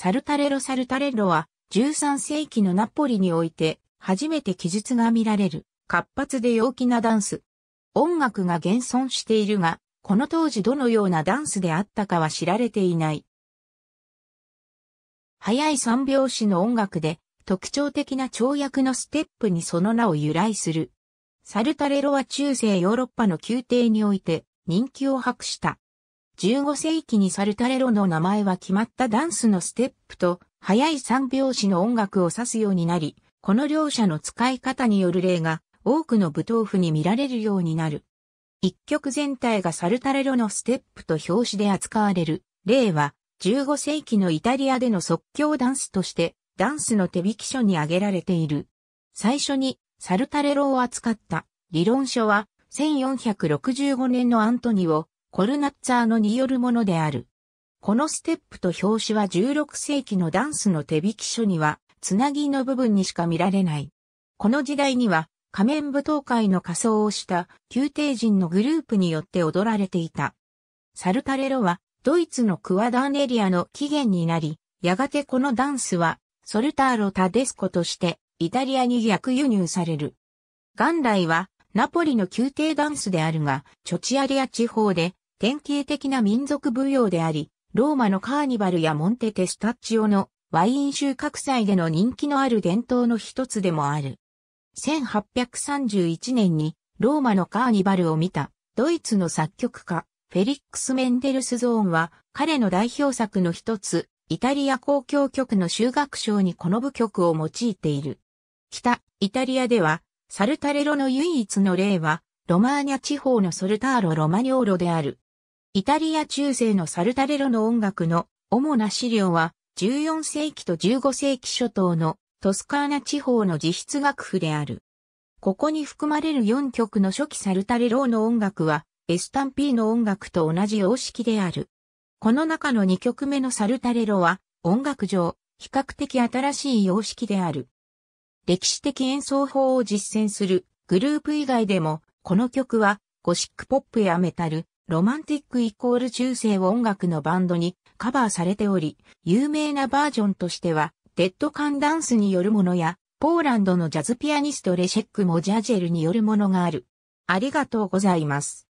サルタレロ・サルタレロは、13世紀のナポリにおいて、初めて記述が見られる、活発で陽気なダンス。音楽が現存しているが、この当時どのようなダンスであったかは知られていない。早い三拍子の音楽で、特徴的な跳躍のステップにその名を由来する。サルタレロは中世ヨーロッパの宮廷において人気を博した15世紀にサルタレロの名前は決まったダンスのステップと、速い三拍子の音楽を指すようになり、この両者の使い方による例が多くの舞踏譜に見られるようになる。一曲全体がサルタレロのステップと表紙で扱われる例は15世紀のイタリアでの即興ダンスとしてダンスの手引き書に挙げられている。最初にサルタレロを扱った理論書は1465年のアントニオ・コルナッツァーノによるものである。このステップと表紙は16世紀のダンスの手引き書には、つなぎの部分にしか見られない。この時代には、仮面舞踏会の仮装をした宮廷人のグループによって踊られていた。サルタレロは、ドイツのクワダーネリアの起源になり、やがてこのダンスは、ソルターロ・タデスコとして、イタリアに逆輸入される。元来は、ナポリの宮廷ダンスであるが、チョチアリア地方で典型的な民族舞踊であり、ローマのカーニバルやモンテテスタッチオのワイン収穫祭での人気のある伝統の一つでもある。1831年にローマのカーニバルを見たドイツの作曲家フェリックス・メンデルスゾーンは彼の代表作の一つイタリア公共曲の修学賞にこの部曲を用いている。北イタリアではサルタレロの唯一の例は、ロマーニャ地方のソルターロ・ロマニョーロである。イタリア中世のサルタレロの音楽の主な資料は、14世紀と15世紀初頭のトスカーナ地方の自筆楽譜である。ここに含まれる4曲の初期サルタレロの音楽は、エスタンピーの音楽と同じ様式である。この中の2曲目のサルタレロは、音楽上、比較的新しい様式である。歴史的演奏法を実践するグループ以外でも、この曲はゴシックポップやメタル、ロマンティックイコール中世を音楽のバンドにカバーされており、有名なバージョンとしては、デッドカンダンスによるものや、ポーランドのジャズピアニストレシェック・モジャジェルによるものがある。ありがとうございます。